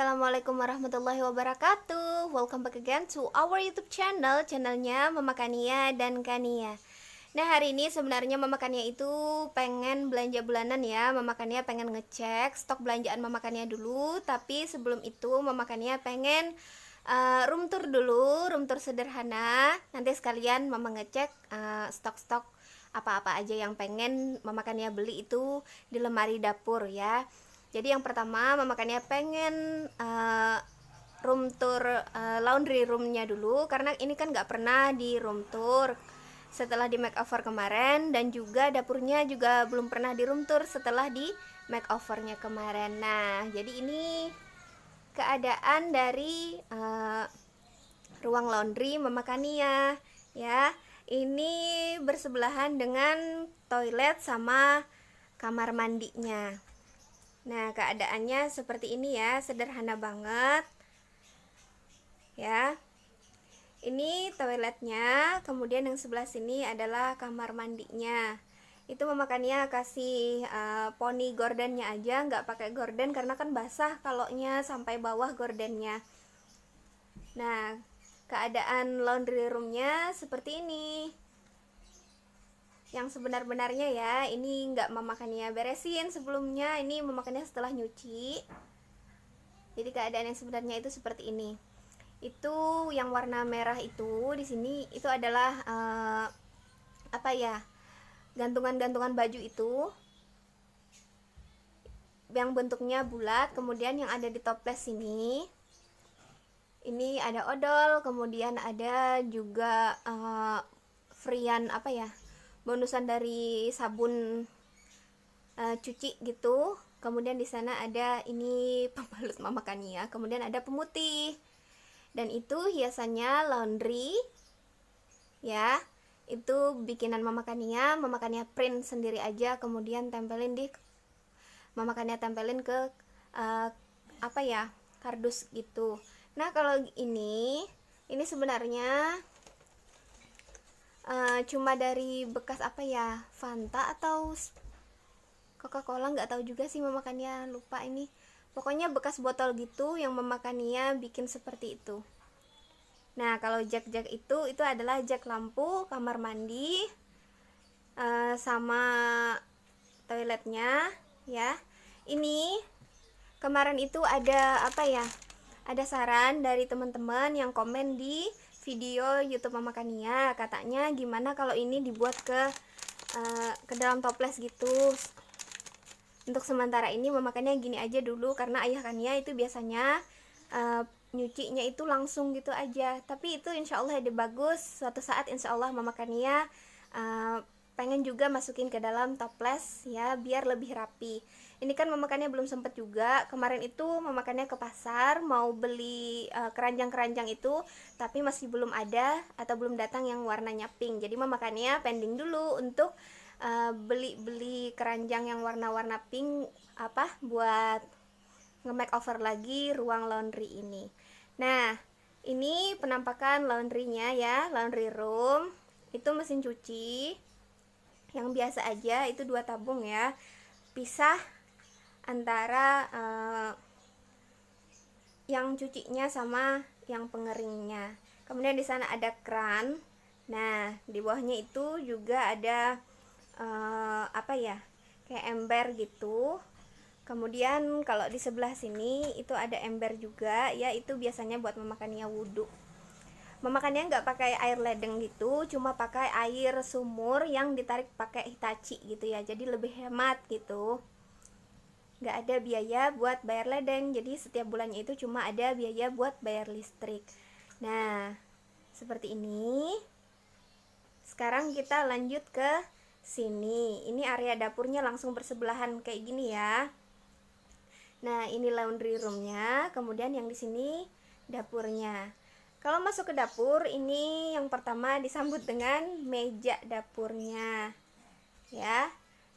Assalamualaikum warahmatullahi wabarakatuh Welcome back again to our youtube channel Channelnya Mama Kania dan Kania Nah hari ini sebenarnya Mama Kania itu pengen belanja bulanan ya Mama Kania pengen ngecek stok belanjaan Mama Kania dulu Tapi sebelum itu Mama Kania pengen uh, room tour dulu Room tour sederhana Nanti sekalian Mama ngecek stok eh, stok-stok apa-apa aja yang pengen Mama Kania beli itu di lemari dapur ya jadi yang pertama mama pengen uh, room tour uh, laundry roomnya dulu karena ini kan nggak pernah di room tour setelah di makeover kemarin dan juga dapurnya juga belum pernah di room tour setelah di makeovernya kemarin nah jadi ini keadaan dari uh, ruang laundry mama ya ini bersebelahan dengan toilet sama kamar mandinya Nah, keadaannya seperti ini ya, sederhana banget. Ya. Ini toiletnya, kemudian yang sebelah sini adalah kamar mandinya. Itu memakannya kasih uh, poni gordennya aja, nggak pakai gorden karena kan basah kalau sampai bawah gordennya. Nah, keadaan laundry roomnya seperti ini yang sebenar-benarnya ya ini nggak memakannya beresin sebelumnya ini memakannya setelah nyuci jadi keadaan yang sebenarnya itu seperti ini itu yang warna merah itu di sini itu adalah uh, apa ya gantungan-gantungan baju itu yang bentuknya bulat kemudian yang ada di toples ini ini ada odol kemudian ada juga uh, eh, frian apa ya bonusan dari sabun uh, cuci gitu kemudian di sana ada ini pembalut mama kania kemudian ada pemutih dan itu hiasannya laundry ya itu bikinan mama kania mama kania print sendiri aja kemudian tempelin di mama kania tempelin ke uh, apa ya kardus gitu nah kalau ini ini sebenarnya Eh, cuma dari bekas apa ya Fanta atau Coca-Cola nggak tahu juga sih memakannya lupa ini pokoknya bekas botol gitu yang memakannya bikin seperti itu nah kalau jak-jak itu itu adalah jak lampu kamar mandi uh, sama toiletnya ya ini kemarin itu ada apa ya ada saran dari teman-teman yang komen di video YouTube Mama Kania katanya gimana kalau ini dibuat ke uh, ke dalam toples gitu untuk sementara ini Mama Kania gini aja dulu karena ayah Kania itu biasanya uh, nyucinya itu langsung gitu aja tapi itu insya Allah ada bagus suatu saat insya Allah Mama Kania uh, pengen juga masukin ke dalam toples ya biar lebih rapi ini kan memakannya belum sempat juga kemarin itu memakannya ke pasar mau beli eh, keranjang-keranjang uh, itu tapi masih belum ada atau belum datang yang warnanya pink jadi memakannya pending dulu untuk beli eh, beli beli keranjang yang warna-warna pink apa buat nge makeover lagi ruang laundry ini nah ini penampakan laundrynya ya laundry room itu mesin cuci yang biasa aja itu dua tabung ya pisah antara uh, yang cucinya sama yang pengeringnya. Kemudian di sana ada keran. Nah, di bawahnya itu juga ada uh, apa ya? Kayak ember gitu. Kemudian kalau di sebelah sini itu ada ember juga, ya itu biasanya buat memakannya wudhu. Memakannya nggak pakai air ledeng gitu, cuma pakai air sumur yang ditarik pakai hitachi gitu ya, jadi lebih hemat gitu nggak ada biaya buat bayar ledeng jadi setiap bulannya itu cuma ada biaya buat bayar listrik nah seperti ini sekarang kita lanjut ke sini ini area dapurnya langsung bersebelahan kayak gini ya nah ini laundry roomnya kemudian yang di sini dapurnya kalau masuk ke dapur ini yang pertama disambut dengan meja dapurnya ya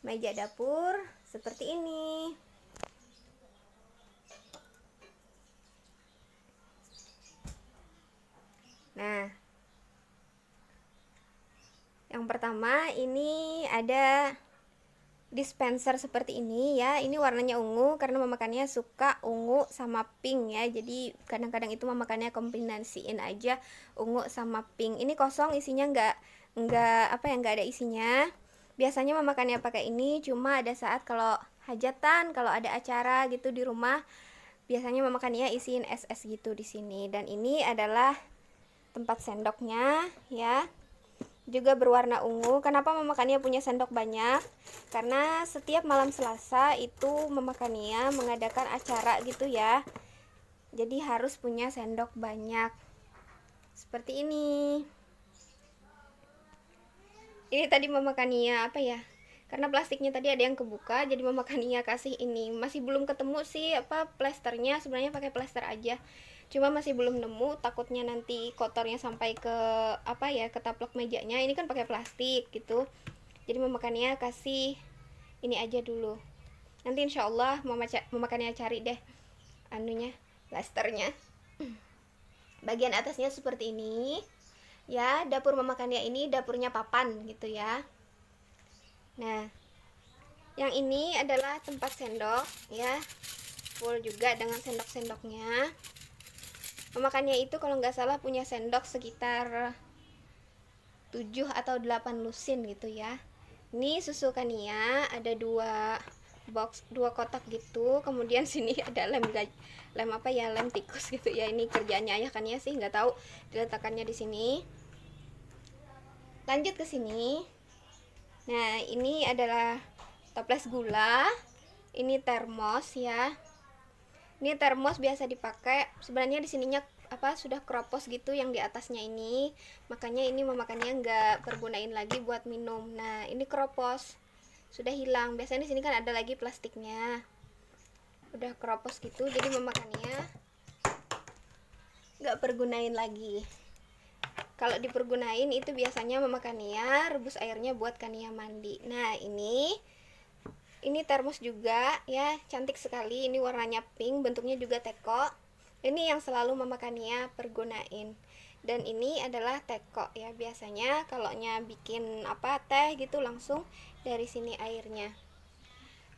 meja dapur seperti ini. yang pertama ini ada dispenser seperti ini ya ini warnanya ungu karena memakannya suka ungu sama pink ya jadi kadang-kadang itu memakannya kombinasiin aja ungu sama pink ini kosong isinya nggak nggak apa yang nggak ada isinya biasanya memakannya pakai ini cuma ada saat kalau hajatan kalau ada acara gitu di rumah biasanya memakannya isiin es es gitu di sini dan ini adalah tempat sendoknya ya juga berwarna ungu. Kenapa memakannya punya sendok banyak? Karena setiap malam Selasa itu memakannya mengadakan acara gitu ya. Jadi harus punya sendok banyak. Seperti ini. Ini tadi memakannya apa ya? Karena plastiknya tadi ada yang kebuka, jadi memakannya kasih ini. Masih belum ketemu sih apa plasternya, sebenarnya pakai plaster aja cuma masih belum nemu takutnya nanti kotornya sampai ke apa ya ke taplak mejanya ini kan pakai plastik gitu jadi memakannya kasih ini aja dulu nanti insyaallah Allah memakannya cari deh anunya plasternya bagian atasnya seperti ini ya dapur memakannya ini dapurnya papan gitu ya nah yang ini adalah tempat sendok ya full juga dengan sendok-sendoknya memakannya itu kalau nggak salah punya sendok sekitar 7 atau 8 lusin gitu ya ini susu kania ada dua box dua kotak gitu kemudian sini ada lem gaj lem apa ya lem tikus gitu ya ini kerjanya ayah kan ya sih nggak tahu diletakkannya di sini lanjut ke sini nah ini adalah toples gula ini termos ya ini termos biasa dipakai sebenarnya di sininya apa sudah keropos gitu yang di atasnya ini makanya ini memakannya nggak pergunain lagi buat minum nah ini keropos sudah hilang biasanya di sini kan ada lagi plastiknya udah keropos gitu jadi memakannya nggak pergunain lagi kalau dipergunain itu biasanya memakannya rebus airnya buat kania mandi nah ini ini termos juga ya cantik sekali ini warnanya pink bentuknya juga teko ini yang selalu mama Kania pergunain dan ini adalah teko ya biasanya kalau nya bikin apa teh gitu langsung dari sini airnya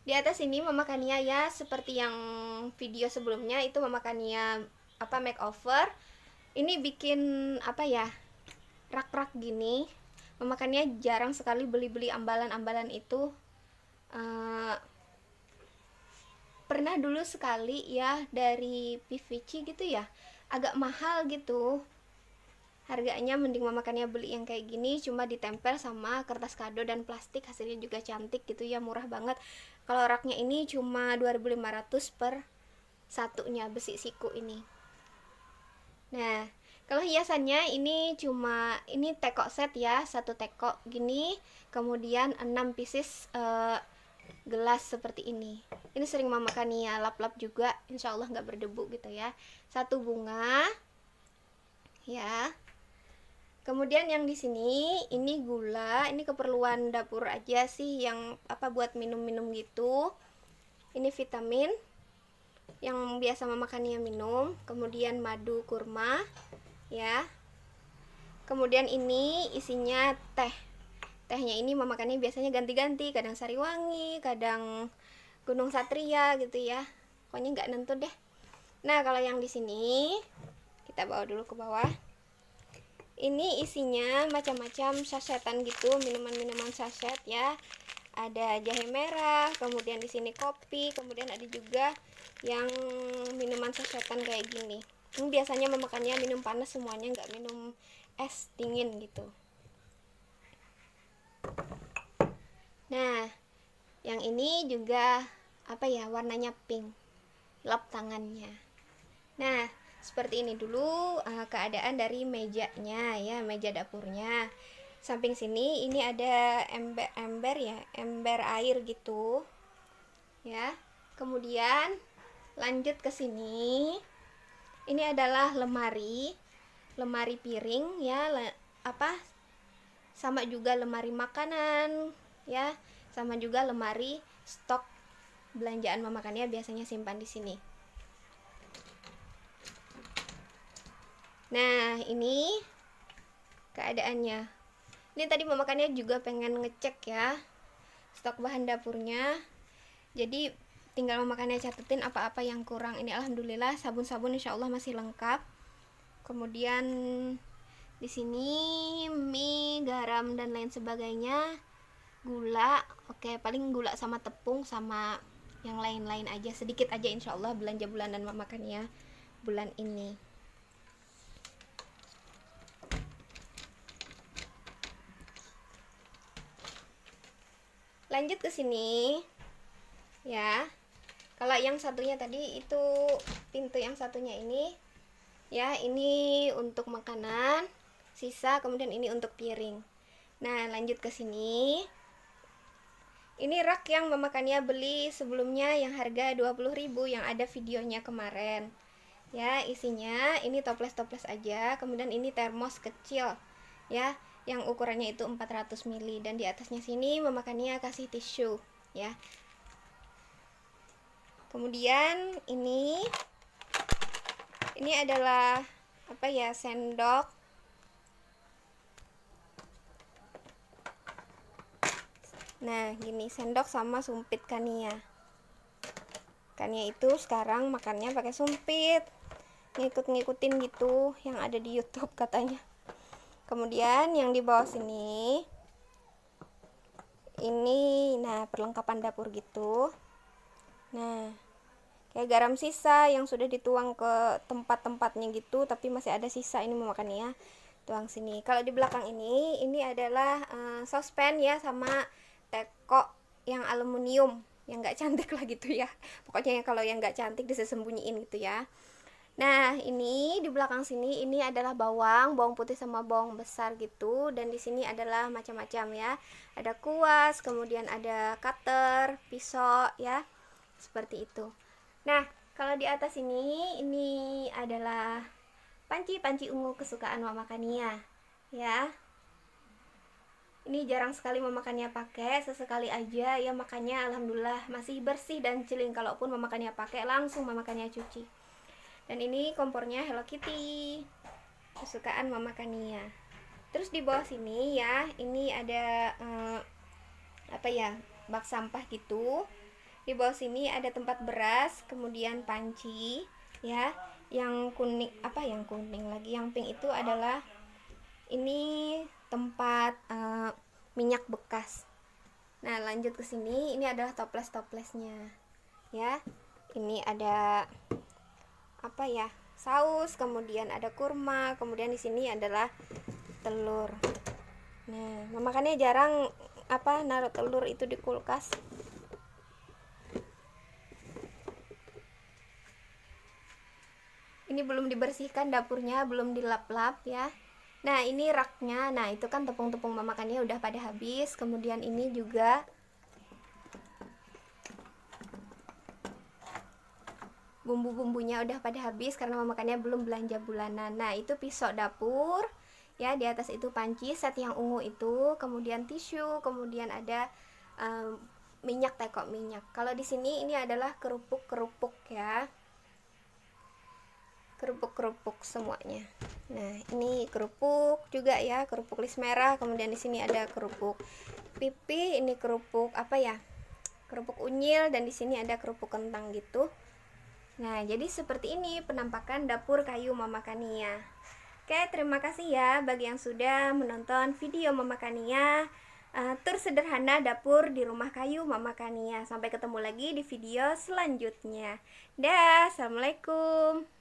di atas ini mama Kania ya seperti yang video sebelumnya itu mama Kania apa makeover ini bikin apa ya rak-rak gini memakannya jarang sekali beli-beli ambalan-ambalan itu uh, pernah dulu sekali ya dari PVC gitu ya agak mahal gitu harganya mending mama makannya beli yang kayak gini cuma ditempel sama kertas kado dan plastik hasilnya juga cantik gitu ya murah banget kalau raknya ini cuma 2500 per satunya besi siku ini nah kalau hiasannya ini cuma ini tekok set ya satu tekok gini kemudian 6 pieces uh, gelas seperti ini ini sering mama kania ya, lap-lap juga insya Allah nggak berdebu gitu ya satu bunga ya kemudian yang di sini ini gula ini keperluan dapur aja sih yang apa buat minum-minum gitu ini vitamin yang biasa mama ya minum kemudian madu kurma ya kemudian ini isinya teh tehnya ini mama biasanya ganti-ganti kadang sari wangi kadang gunung satria gitu ya pokoknya nggak nentu deh nah kalau yang di sini kita bawa dulu ke bawah ini isinya macam-macam sasetan gitu minuman-minuman saset ya ada jahe merah kemudian di sini kopi kemudian ada juga yang minuman sasetan kayak gini ini biasanya memakannya minum panas semuanya nggak minum es dingin gitu Nah, yang ini juga apa ya warnanya pink lap tangannya nah seperti ini dulu uh, keadaan dari mejanya ya meja dapurnya samping sini ini ada ember ember ya ember air gitu ya kemudian lanjut ke sini ini adalah lemari lemari piring ya le, apa sama juga lemari makanan ya sama juga lemari stok belanjaan memakannya biasanya simpan di sini nah ini keadaannya ini tadi memakannya juga pengen ngecek ya stok bahan dapurnya jadi tinggal memakannya catetin apa-apa yang kurang ini alhamdulillah sabun-sabun insya Allah masih lengkap kemudian di sini mie garam dan lain sebagainya gula oke okay, paling gula sama tepung sama yang lain-lain aja sedikit aja insyaallah Allah belanja bulanan makannya bulan ini lanjut ke sini ya kalau yang satunya tadi itu pintu yang satunya ini ya ini untuk makanan sisa kemudian ini untuk piring nah lanjut ke sini ini rak yang memakannya beli sebelumnya yang harga 20.000 yang ada videonya kemarin. Ya, isinya ini toples-toples aja, kemudian ini termos kecil. Ya, yang ukurannya itu 400 ml dan di atasnya sini memakannya kasih tisu, ya. Kemudian ini ini adalah apa ya sendok Nah, gini sendok sama sumpit kania. Kania itu sekarang makannya pakai sumpit. Ngikut-ngikutin gitu yang ada di YouTube katanya. Kemudian yang di bawah sini ini nah perlengkapan dapur gitu. Nah, kayak garam sisa yang sudah dituang ke tempat-tempatnya gitu tapi masih ada sisa ini mau ya Tuang sini. Kalau di belakang ini ini adalah uh, saucepan ya sama teko yang aluminium yang nggak cantik lah gitu ya pokoknya yang kalau yang nggak cantik sembunyiin gitu ya nah ini di belakang sini ini adalah bawang bawang putih sama bawang besar gitu dan di sini adalah macam-macam ya ada kuas kemudian ada cutter pisau ya seperti itu nah kalau di atas ini ini adalah panci panci ungu kesukaan mama kania ya ini jarang sekali memakannya pakai, sesekali aja ya makannya alhamdulillah masih bersih dan celing kalaupun memakannya pakai langsung memakannya cuci. Dan ini kompornya Hello Kitty. Kesukaan memakannya. Terus di bawah sini ya, ini ada eh, apa ya? bak sampah gitu. Di bawah sini ada tempat beras, kemudian panci ya. Yang kuning apa yang kuning lagi, yang pink itu adalah ini tempat uh, minyak bekas nah lanjut ke sini ini adalah toples toplesnya ya ini ada apa ya saus kemudian ada kurma kemudian di sini adalah telur nah memakannya jarang apa naruh telur itu di kulkas ini belum dibersihkan dapurnya belum dilap-lap ya Nah, ini raknya. Nah, itu kan tepung-tepung memakannya udah pada habis. Kemudian ini juga bumbu-bumbunya udah pada habis karena memakannya belum belanja bulanan. Nah, itu pisau dapur. Ya, di atas itu panci set yang ungu itu, kemudian tisu, kemudian ada um, minyak teko minyak. Kalau di sini ini adalah kerupuk-kerupuk ya kerupuk-kerupuk semuanya. Nah, ini kerupuk juga ya, kerupuk lis merah. Kemudian di sini ada kerupuk pipi, ini kerupuk apa ya? Kerupuk unyil dan di sini ada kerupuk kentang gitu. Nah, jadi seperti ini penampakan dapur kayu Mama Kania. Oke, terima kasih ya bagi yang sudah menonton video Mama Kania. Uh, tur sederhana dapur di rumah kayu Mama Kania. Sampai ketemu lagi di video selanjutnya. Dah, assalamualaikum.